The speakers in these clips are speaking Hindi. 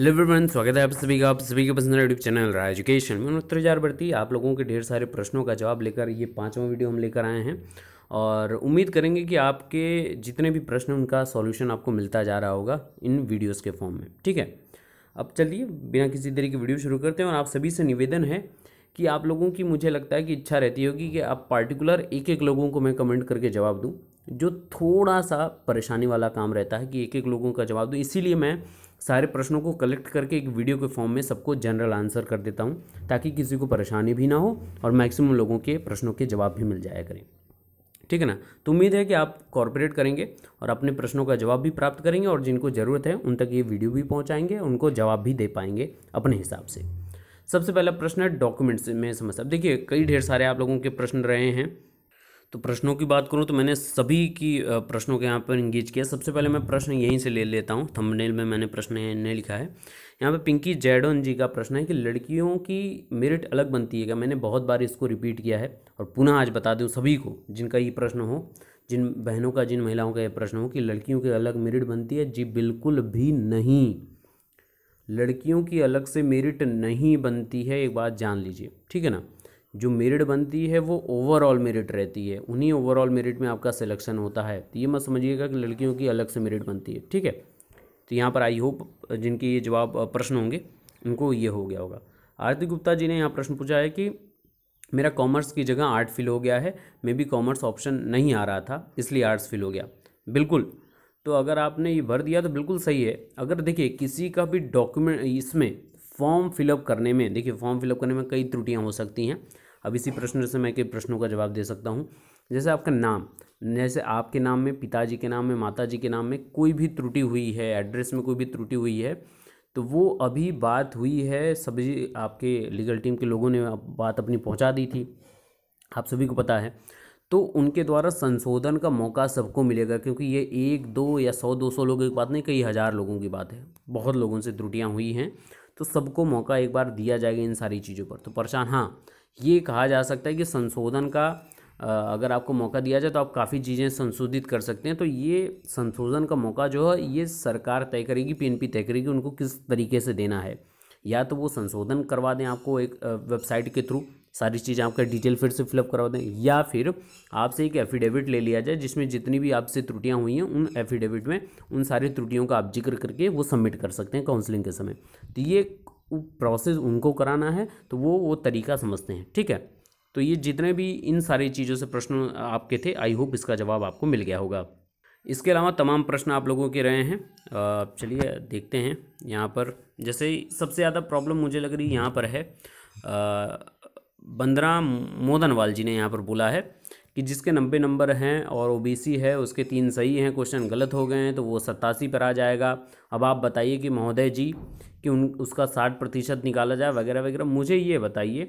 लिवरमैन स्वागत है आप सभी का आप सभी के पसंद यूट्यूब चैनल रहा एजुकेशन में उत्तर जार बढ़ती आप लोगों के ढेर सारे प्रश्नों का जवाब लेकर ये पाँचवा वीडियो हम लेकर आए हैं और उम्मीद करेंगे कि आपके जितने भी प्रश्न उनका सॉल्यूशन आपको मिलता जा रहा होगा इन वीडियोस के फॉर्म में ठीक है अब चलिए बिना किसी तरह की वीडियो शुरू करते हैं और आप सभी से निवेदन है कि आप लोगों की मुझे लगता है कि इच्छा रहती होगी कि आप पार्टिकुलर एक एक लोगों को मैं कमेंट करके जवाब दूँ जो थोड़ा सा परेशानी वाला काम रहता है कि एक एक लोगों का जवाब दूँ इसीलिए मैं सारे प्रश्नों को कलेक्ट करके एक वीडियो के फॉर्म में सबको जनरल आंसर कर देता हूँ ताकि किसी को परेशानी भी ना हो और मैक्सिमम लोगों के प्रश्नों के जवाब भी मिल जाया करें ठीक है ना तो उम्मीद है कि आप कॉरपोरेट करेंगे और अपने प्रश्नों का जवाब भी प्राप्त करेंगे और जिनको ज़रूरत है उन तक ये वीडियो भी पहुँचाएंगे उनको जवाब भी दे पाएंगे अपने हिसाब से सबसे पहला प्रश्न है डॉक्यूमेंट्स में समस्या देखिए कई ढेर सारे आप लोगों के प्रश्न रहे हैं तो प्रश्नों की बात करूँ तो मैंने सभी की प्रश्नों के यहाँ पर इंगेज किया सबसे पहले मैं प्रश्न यहीं से ले लेता हूँ थंबनेल में मैंने प्रश्न ने लिखा है यहाँ पे पिंकी जैडोन जी का प्रश्न है कि लड़कियों की मेरिट अलग बनती है क्या मैंने बहुत बार इसको रिपीट किया है और पुनः आज बता दूँ सभी को जिनका ये प्रश्न हो जिन बहनों का जिन महिलाओं का ये प्रश्न हो कि लड़कियों की अलग मेरिट बनती है जी बिल्कुल भी नहीं लड़कियों की अलग से मेरिट नहीं बनती है एक बात जान लीजिए ठीक है ना जो मेरिट बनती है वो ओवरऑल मेरिट रहती है उन्हीं ओवरऑल मेरिट में आपका सिलेक्शन होता है तो ये मत समझिएगा कि लड़कियों की अलग से मेरिट बनती है ठीक है तो यहाँ पर आई होप जिनके ये जवाब प्रश्न होंगे उनको ये हो गया होगा आरती गुप्ता जी ने यहाँ प्रश्न पूछा है कि मेरा कॉमर्स की जगह आर्ट फिल हो गया है मे बी कॉमर्स ऑप्शन नहीं आ रहा था इसलिए आर्ट्स फिल हो गया बिल्कुल तो अगर आपने ये भर दिया तो बिल्कुल सही है अगर देखिए किसी का भी डॉक्यूमेंट इसमें फॉर्म फिलअप करने में देखिए फॉर्म फिलअप करने में कई त्रुटियाँ हो सकती हैं अब इसी प्रश्न से मैं कई प्रश्नों का जवाब दे सकता हूँ जैसे आपका नाम जैसे आपके नाम में पिताजी के नाम में माता जी के नाम में कोई भी त्रुटि हुई है एड्रेस में कोई भी त्रुटि हुई है तो वो अभी बात हुई है सभी आपके लीगल टीम के लोगों ने बात अपनी पहुंचा दी थी आप सभी को पता है तो उनके द्वारा संशोधन का मौका सबको मिलेगा क्योंकि ये एक दो या सौ दो सौ लोगों की बात नहीं कई हज़ार लोगों की बात है बहुत लोगों से त्रुटियाँ हुई हैं तो सबको मौका एक बार दिया जाएगा इन सारी चीज़ों पर तो परेशान हाँ ये कहा जा सकता है कि संशोधन का अगर आपको मौका दिया जाए तो आप काफ़ी चीज़ें संशोधित कर सकते हैं तो ये संशोधन का मौका जो है ये सरकार तय करेगी पीएनपी तय करेगी उनको किस तरीके से देना है या तो वो संशोधन करवा दें आपको एक वेबसाइट के थ्रू सारी चीज़ें आपका डिटेल फिर से फिलअप करवा दें या फिर आपसे एक एफिडेविट ले लिया जाए जिसमें जितनी भी आपसे त्रुटियाँ हुई हैं उन एफिडेविट में उन सारी त्रुटियों का आप जिक्र करके वो सबमिट कर सकते हैं काउंसलिंग के समय तो ये प्रोसेस उनको कराना है तो वो वो तरीका समझते हैं ठीक है तो ये जितने भी इन सारी चीज़ों से प्रश्न आपके थे आई होप इसका जवाब आपको मिल गया होगा इसके अलावा तमाम प्रश्न आप लोगों के रहे हैं चलिए देखते हैं यहाँ पर जैसे सबसे ज़्यादा प्रॉब्लम मुझे लग रही यहाँ पर है आ, बंदरा मोदनवाल जी ने यहाँ पर बोला है कि जिसके नब्बे नंबर हैं और ओबीसी है उसके तीन सही हैं क्वेश्चन गलत हो गए हैं तो वो सत्तासी पर आ जाएगा अब आप बताइए कि महोदय जी कि उन उसका साठ प्रतिशत निकाला जाए वगैरह वगैरह मुझे ये बताइए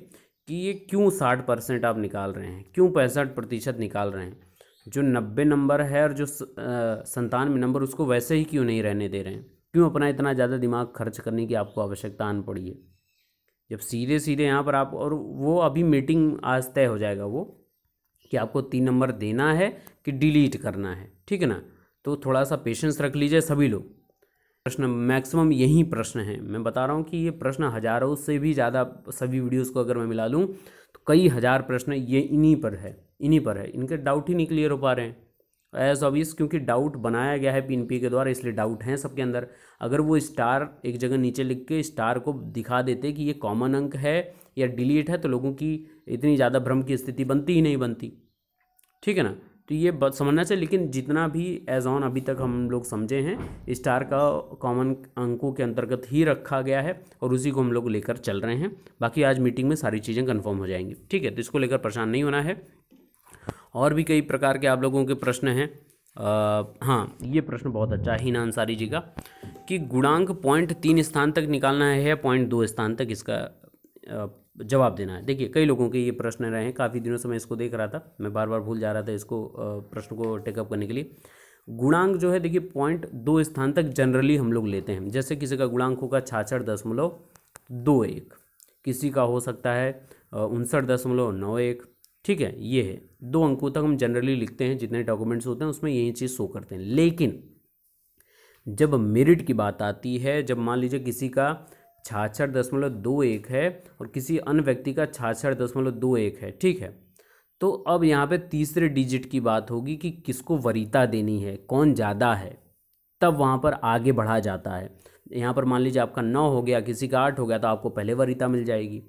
कि ये क्यों साठ परसेंट आप निकाल रहे हैं क्यों पैंसठ प्रतिशत निकाल रहे हैं जो नब्बे नंबर है और जो संतानवे नंबर उसको वैसे ही क्यों नहीं रहने दे रहे हैं क्यों अपना इतना ज़्यादा दिमाग खर्च करने की आपको आवश्यकता आन पड़ी है जब सीधे सीधे यहाँ पर आप और वो अभी मीटिंग आज तय हो जाएगा वो कि आपको तीन नंबर देना है कि डिलीट करना है ठीक है ना तो थोड़ा सा पेशेंस रख लीजिए सभी लोग प्रश्न मैक्सिमम यही प्रश्न है मैं बता रहा हूँ कि ये प्रश्न हज़ारों से भी ज़्यादा सभी वीडियोस को अगर मैं मिला लूँ तो कई हज़ार प्रश्न ये इन्हीं पर है इन्हीं पर है इनके डाउट ही नहीं क्लियर हो पा रहे हैं एज ऑबियस क्योंकि डाउट बनाया गया है पी के द्वारा इसलिए डाउट हैं सबके अंदर अगर वो स्टार एक जगह नीचे लिख के स्टार को दिखा देते कि ये कॉमन अंक है या डिलीट है तो लोगों की इतनी ज़्यादा भ्रम की स्थिति बनती ही नहीं बनती ठीक है ना तो ये बात समझना चाहिए लेकिन जितना भी एज ऑन अभी तक हम लोग समझे हैं स्टार का कॉमन अंकों के अंतर्गत ही रखा गया है और उसी को हम लोग लेकर चल रहे हैं बाकी आज मीटिंग में सारी चीज़ें कन्फर्म हो जाएंगी ठीक है तो इसको लेकर परेशान नहीं होना है और भी कई प्रकार के आप लोगों के प्रश्न हैं हाँ ये प्रश्न बहुत अच्छा है हीना अंसारी जी का कि गुणांक पॉइंट तीन स्थान तक निकालना है या पॉइंट दो स्थान तक इसका जवाब देना है देखिए कई लोगों के ये प्रश्न रहे हैं काफ़ी दिनों से मैं इसको देख रहा था मैं बार बार भूल जा रहा था इसको प्रश्न को टेकअप करने के लिए गुणांक जो है देखिए पॉइंट दो स्थान तक जनरली हम लोग लेते हैं जैसे किसी का गुणांक होगा छाछठ दशमलव दो एक किसी का हो सकता है उनसठ दशमलव नौ एक ठीक है ये है दो अंकों तक हम जनरली लिखते हैं जितने डॉक्यूमेंट्स होते हैं उसमें यही चीज़ शो करते हैं लेकिन जब मेरिट की बात आती है जब मान लीजिए किसी का छाछठ दशमलव दो एक है और किसी अन्य व्यक्ति का छाछठ दशमलव दो एक है ठीक है तो अब यहाँ पे तीसरे डिजिट की बात होगी कि किसको वरीता देनी है कौन ज़्यादा है तब वहाँ पर आगे बढ़ा जाता है यहाँ पर मान लीजिए आपका नौ हो गया किसी का आठ हो गया तो आपको पहले वरीता मिल जाएगी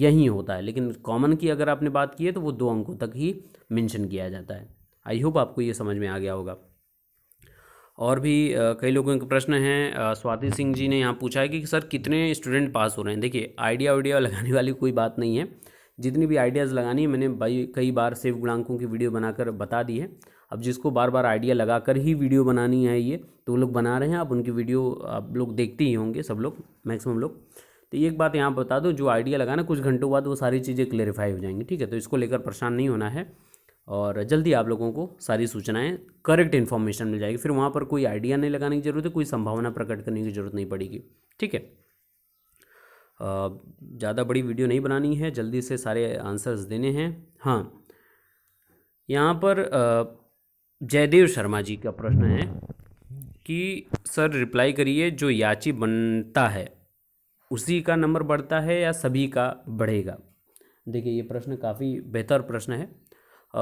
यही होता है लेकिन कॉमन की अगर आपने बात की है तो वो दो अंकों तक ही मेंशन किया जाता है आई होप आपको ये समझ में आ गया होगा और भी कई लोगों के प्रश्न हैं स्वाति सिंह जी ने यहाँ पूछा है कि सर कितने स्टूडेंट पास हो रहे हैं देखिए आइडिया वाइडिया लगाने वाली कोई बात नहीं है जितनी भी आइडियाज़ लगानी है मैंने भाई कई बार सेव गुणांकों की वीडियो बनाकर बता दी है अब जिसको बार बार आइडिया लगाकर ही वीडियो बनानी है ये तो वो लोग बना रहे हैं आप उनकी वीडियो आप लोग देखते ही होंगे सब लोग मैक्सिमम लोग तो ये एक बात यहाँ बता दो जो आइडिया लगाना कुछ घंटों बाद वो सारी चीज़ें क्लेरिफाई हो जाएंगी ठीक है तो इसको लेकर परेशान नहीं होना है और जल्दी आप लोगों को सारी सूचनाएं करेक्ट इन्फॉर्मेशन मिल जाएगी फिर वहाँ पर कोई आइडिया नहीं लगाने की जरूरत है कोई संभावना प्रकट करने की जरूरत नहीं पड़ेगी ठीक है ज़्यादा बड़ी वीडियो नहीं बनानी है जल्दी से सारे आंसर्स देने हैं हाँ यहाँ पर जयदेव शर्मा जी का प्रश्न है कि सर रिप्लाई करिए जो याची बनता है उसी का नंबर बढ़ता है या सभी का बढ़ेगा देखिए ये प्रश्न काफ़ी बेहतर प्रश्न है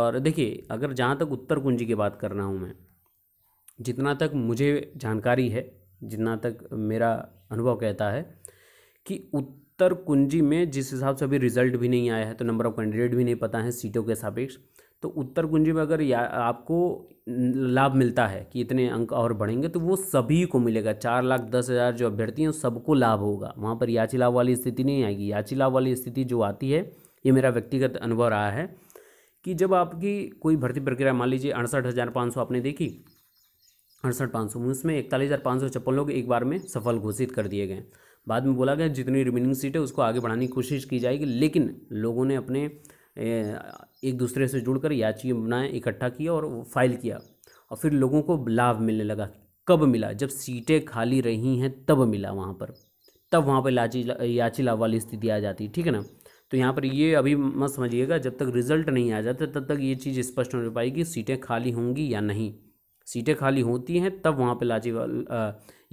और देखिए अगर जहाँ तक उत्तर कुंजी की बात कर रहा हूँ मैं जितना तक मुझे जानकारी है जितना तक मेरा अनुभव कहता है कि उत्तर कुंजी में जिस हिसाब से अभी रिजल्ट भी नहीं आया है तो नंबर ऑफ कैंडिडेट भी नहीं पता है सीटों के सापेक्ष तो उत्तर कुंजी में अगर या आपको लाभ मिलता है कि इतने अंक और बढ़ेंगे तो वो सभी को मिलेगा चार लाख दस हज़ार जो अभ्यर्थी हैं सबको लाभ होगा वहाँ पर याची लाभ वाली स्थिति नहीं आएगी याची लाभ वाली स्थिति जो आती है ये मेरा व्यक्तिगत अनुभव रहा है कि जब आपकी कोई भर्ती प्रक्रिया मान लीजिए अड़सठ हज़ार पाँच सौ आपने देखी अड़सठ पाँच सौ उसमें इकतालीस हज़ार पाँच सौ छप्पन लोग एक बार में सफल घोषित कर दिए गए बाद में बोला गया जितनी रिमेनिंग सीट है उसको आगे बढ़ाने की कोशिश की जाएगी लेकिन लोगों ने अपने एक दूसरे से जुड़कर याचिका बनाए इकट्ठा किया और फाइल किया और फिर लोगों को लाभ मिलने लगा कब मिला जब सीटें खाली रही हैं तब मिला वहाँ पर तब वहाँ पर लाची याची लाभ वाली स्थिति आ जाती ठीक है ना तो यहाँ पर ये अभी मत समझिएगा जब तक रिजल्ट नहीं आ जाता तब तक ये चीज़ स्पष्ट नहीं हो पाएगी सीटें खाली होंगी या नहीं सीटें खाली होती हैं तब वहाँ पर लाची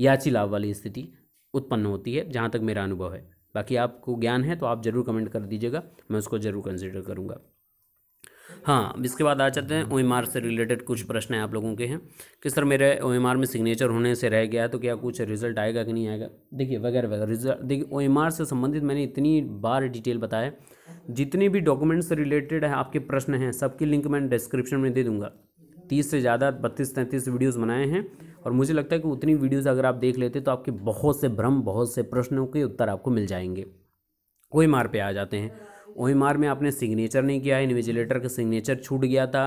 याची लाभ वाली स्थिति उत्पन्न होती है जहाँ तक मेरा अनुभव है बाकी आपको ज्ञान है तो आप ज़रूर कमेंट कर दीजिएगा मैं उसको ज़रूर कंसिडर करूँगा हाँ इसके बाद आ जाते हैं ओ से रिलेटेड कुछ प्रश्न हैं आप लोगों के हैं कि सर मेरे ओ में सिग्नेचर होने से रह गया तो क्या कुछ रिजल्ट आएगा कि नहीं आएगा देखिए वगैरह वगैरह रिजल्ट देखिए ओ से संबंधित मैंने इतनी बार डिटेल बताया जितने भी डॉक्यूमेंट्स से रिलेटेड है आपके प्रश्न हैं सबकी लिंक मैं डिस्क्रिप्शन में दे दूँगा तीस से ज़्यादा बत्तीस तैंतीस वीडियोज़ बनाए हैं और मुझे लगता है कि उतनी वीडियोज़ अगर आप देख लेते तो आपके बहुत से भ्रम बहुत से प्रश्नों के उत्तर आपको मिल जाएंगे ओ एम पे आ जाते हैं ओ एम में आपने सिग्नेचर नहीं किया है इन्विजिलेटर का सिग्नेचर छूट गया था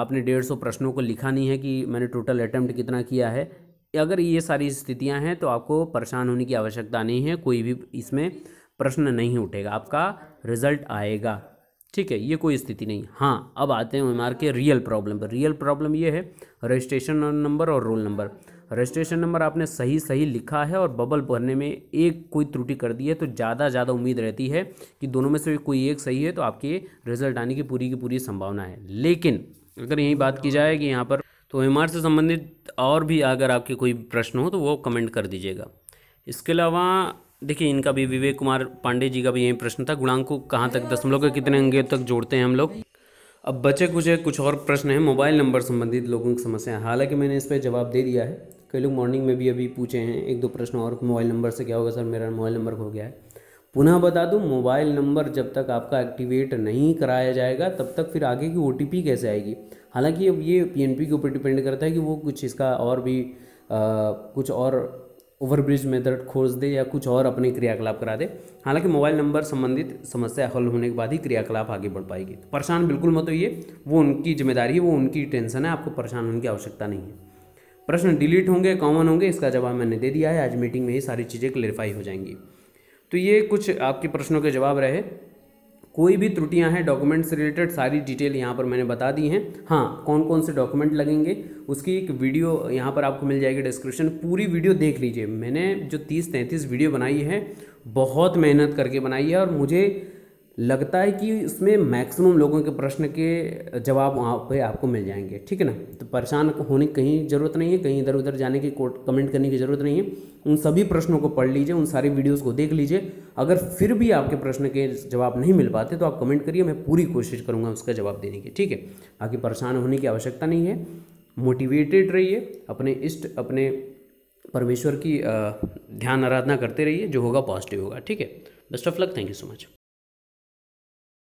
आपने डेढ़ सौ प्रश्नों को लिखा नहीं है कि मैंने टोटल अटैम्प्ट कितना किया है अगर ये सारी स्थितियाँ हैं तो आपको परेशान होने की आवश्यकता नहीं है कोई भी इसमें प्रश्न नहीं उठेगा आपका रिजल्ट आएगा ठीक है ये कोई स्थिति नहीं हाँ अब आते हैं एम के रियल प्रॉब्लम पर रियल प्रॉब्लम ये है रजिस्ट्रेशन नंबर और रोल नंबर रजिस्ट्रेशन नंबर आपने सही सही लिखा है और बबल भरने में एक कोई त्रुटि कर दी है तो ज़्यादा ज़्यादा उम्मीद रहती है कि दोनों में से कोई एक सही है तो आपके रिजल्ट आने की पूरी की पूरी संभावना है लेकिन अगर यही बात की जाए कि यहाँ पर तो एम से संबंधित और भी अगर आपके कोई प्रश्न हो तो वो कमेंट कर दीजिएगा इसके अलावा देखिए इनका भी विवेक कुमार पांडे जी का भी यही प्रश्न था गुणांक को कहाँ तक दशमलव के कितने अंगे तक जोड़ते हैं हम लोग अब बचे कुछ कुछ और प्रश्न हैं मोबाइल नंबर संबंधित लोगों की समस्या हालांकि मैंने इस पर जवाब दे दिया है कई लोग मॉर्निंग में भी अभी पूछे हैं एक दो प्रश्न और मोबाइल नंबर से क्या होगा सर मेरा मोबाइल नंबर हो गया है पुनः बता दूँ मोबाइल नंबर जब तक आपका एक्टिवेट नहीं कराया जाएगा तब तक फिर आगे की ओ कैसे आएगी हालांकि अब ये पी के ऊपर डिपेंड करता है कि वो कुछ इसका और भी आ, कुछ और ओवरब्रिज मेथड खोज दे या कुछ और अपने क्रियाकलाप करा दे हालांकि मोबाइल नंबर संबंधित समस्या हल होने के बाद ही क्रियाकलाप आगे बढ़ पाएगी तो परेशान बिल्कुल मत होइए वो उनकी जिम्मेदारी है वो उनकी टेंशन है आपको परेशान होने की आवश्यकता नहीं है प्रश्न डिलीट होंगे कॉमन होंगे इसका जवाब मैंने दे दिया है आज मीटिंग में ही सारी चीज़ें क्लेरिफाई हो जाएंगी तो ये कुछ आपके प्रश्नों के जवाब रहे कोई भी त्रुटियां हैं डॉक्यूमेंट्स से रिलेटेड सारी डिटेल यहाँ पर मैंने बता दी हैं हाँ कौन कौन से डॉक्यूमेंट लगेंगे उसकी एक वीडियो यहाँ पर आपको मिल जाएगी डिस्क्रिप्शन पूरी वीडियो देख लीजिए मैंने जो तीस तैंतीस वीडियो बनाई है बहुत मेहनत करके बनाई है और मुझे लगता है कि इसमें मैक्सिमम लोगों के प्रश्न के जवाब वहाँ पे आपको मिल जाएंगे ठीक है ना तो परेशान होने की कहीं ज़रूरत नहीं है कहीं इधर उधर जाने की कोट कमेंट करने की ज़रूरत नहीं है उन सभी प्रश्नों को पढ़ लीजिए उन सारी वीडियोस को देख लीजिए अगर फिर भी आपके प्रश्न के जवाब नहीं मिल पाते तो आप कमेंट करिए मैं पूरी कोशिश करूँगा उसका जवाब देने की ठीक है बाकी परेशान होने की आवश्यकता नहीं है मोटिवेटेड रहिए अपने इष्ट अपने परमेश्वर की ध्यान आराधना करते रहिए जो होगा पॉजिटिव होगा ठीक है best of luck thank you so much